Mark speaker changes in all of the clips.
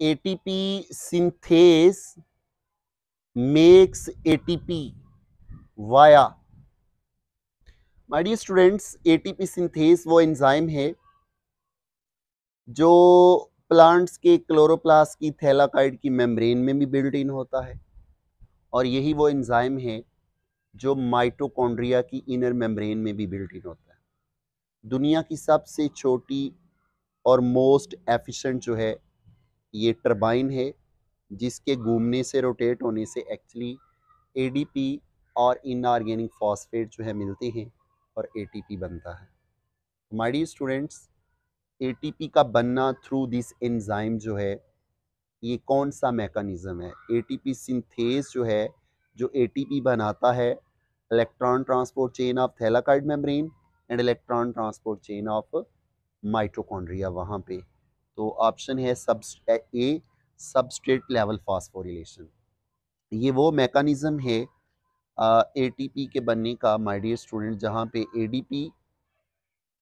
Speaker 1: ATP synthase makes ATP via my dear students ATP synthase वो enzyme है जो plants के क्लोरोप्लास्ट की थैलाकाइड की मेम्ब्रेन में भी बिल्ड इन होता है और यही वो एंजाइम है जो माइटोकॉन्ड्रिया की इनर मेम्ब्रेन में भी बिल्ड इन होता है दुनिया की सबसे छोटी और मोस्ट एफिशिएंट जो है ये टरबाइन है जिसके घूमने से रोटेट होने से एक्चुअली एडीपी और इनऑर्गेनिक फॉस्फेट जो है मिलते हैं और एटीपी बनता है माइडी स्टूडेंट्स एटीपी का बनना थ्रू दिस एंजाइम जो है ये कौन सा मेकानिजम है एटीपी सिंथेस जो है जो एटीपी बनाता है electron transport chain of thylakoid membrane and electron transport chain of mitochondria वहाँ पे तो ऑप्शन है सब ए सबस्टेट लेवल फॉस्फोरिलेशन ये वो मेकानिज़म है एटीपी के बनने का माय डियर स्टूडेंट जहाँ पे एडीपी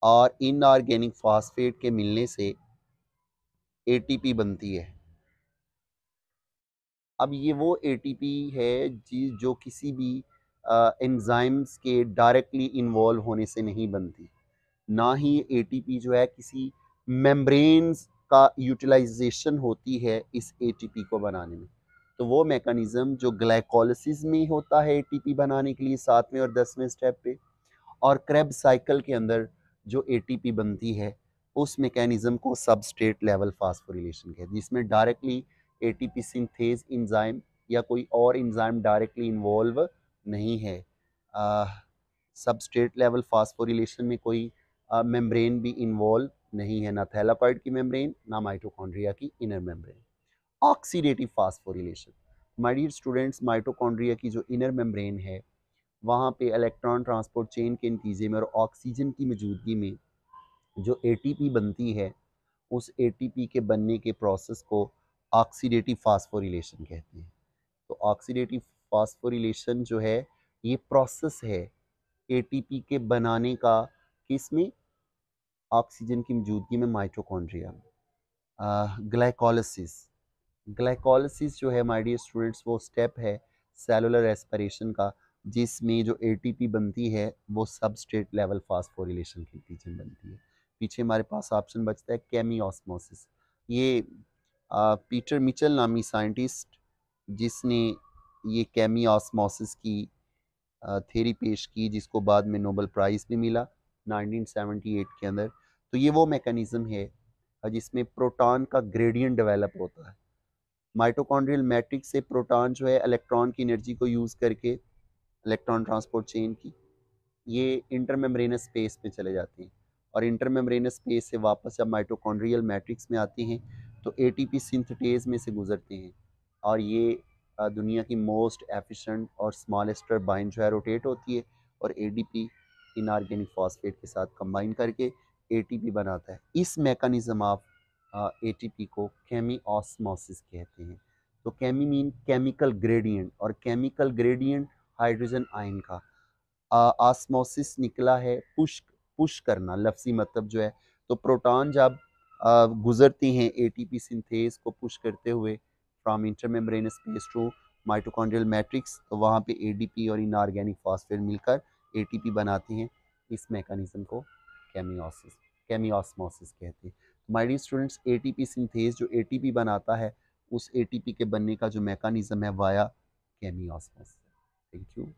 Speaker 1: और इनऑर्गेनिक फास्फेट के मिलने से एटीपी बनती है अब ये वो एटीपी है जी जो किसी भी एंजाइम्स के डायरेक्टली इन्वॉल्व होने से नहीं बनती ना ही एटीपी जो है किसी मेम्ब्रेन्स का यूटिलाइजेशन होती है इस एटीपी को बनाने में तो वो मेकनिज़म जो ग्लाइकोलिसिस में होता है एटीपी बनाने के लिए सातवें और दसवें स्टेप पे और क्रेब साइकिल के अंदर जो एटीपी बनती है उस मेकानिज़म को स्टेट लेवल फास्फोरिलेशन कहते हैं जिसमें डायरेक्टली एटीपी सिंथेज इंजाइम या कोई और इंजाइम डायरेक्टली इन्वॉल्व नहीं है स्टेट लेवल फास्फोरिलेशन में कोई मेम्ब्रेन भी इन्वॉल्व नहीं है ना थैलापाइड की मेम्ब्रेन ना माइटोकॉन्ड्रिया की inner membrane oxidative phosphorylation my dear students mitochondria की जो इनर मेम्ब्रेन है वहाँ पे इलेक्ट्रॉन ट्रांसपोर्ट चेन के नतीजे में और ऑक्सीजन की मौजूदगी में जो पी बनती है उस पी के बनने के प्रोसेस को ऑक्सीडेटिव फास्फोरिलेशन कहते हैं तो ऑक्सीडेटिव फास्फोरिलेशन जो है ये प्रोसेस है एटीपी के बनाने का किस में ऑक्सीजन की मौजूदगी में माइट्रोकॉन्ड्रिया में ग्लाइकोलिसिस ग्लाइकोलिसिस जो है माइडियर स्टूडेंट्स वो स्टेप है सेलुलर एस्परेशन का जिसमें जो एटीपी बनती है वो स्टेट लेवल फास्फोरिलेशन के रीजन बनती है पीछे हमारे पास ऑप्शन बचता है केमी ऑस्मोसिस ये आ, पीटर मिचल नामी साइंटिस्ट जिसने ये केमी ऑस्मोसिस की थेरी पेश की जिसको बाद में नोबल प्राइज़ भी मिला 1978 के अंदर तो ये वो मेकनिज़म है जिसमें प्रोटॉन का ग्रेडियंट डेवलप होता है माइटोकॉन्ड्रियल मैट्रिक्स से प्रोटॉन जो है इलेक्ट्रॉन की एनर्जी को यूज़ करके इलेक्ट्रॉन ट्रांसपोर्ट चेन की ये इंटरमेम्ब्रेनस स्पेस में चले जाते हैं और इंटरमेम्ब्रेनस स्पेस से वापस जब माइटोकॉन्ड्रियल मैट्रिक्स में आते हैं तो पी सिंथेटेज में से गुजरते हैं और ये दुनिया की मोस्ट एफिशेंट और स्मॉलेस्ट टर्बाइन जो है रोटेट होती है और पी इनऑर्गेनिक फॉस्फेट के साथ कंबाइन करके एटीपी बनाता है इस मेकनिज़म ऑफ एटीपी को केमी ऑसमोसिस कहते हैं तो केमी मीन केमिकल ग्रेडियंट और केमिकल ग्रेडियंट हाइड्रोजन आयन का ऑसमोसिस निकला है पुश पुश करना लफ्जी मतलब जो है तो प्रोटॉन जब गुजरती हैं एटीपी सिंथेस को पुश करते हुए from intermembrane space to mitochondrial matrix तो वहाँ पे एडीपी और इनऑर्गेनिक फॉस्फेट मिलकर एटीपी बनाती हैं इस मैकेनिज़्म को कैमियोसिस कैमियोसमोसिस कहते हैं माइडी स्टूडेंट्स एटीपी सिंथेज जो एटीपी बनाता है उस एटीपी के बनने का जो मैकेनिज़्म है वाया कैमियोसमोसिस थैंक यू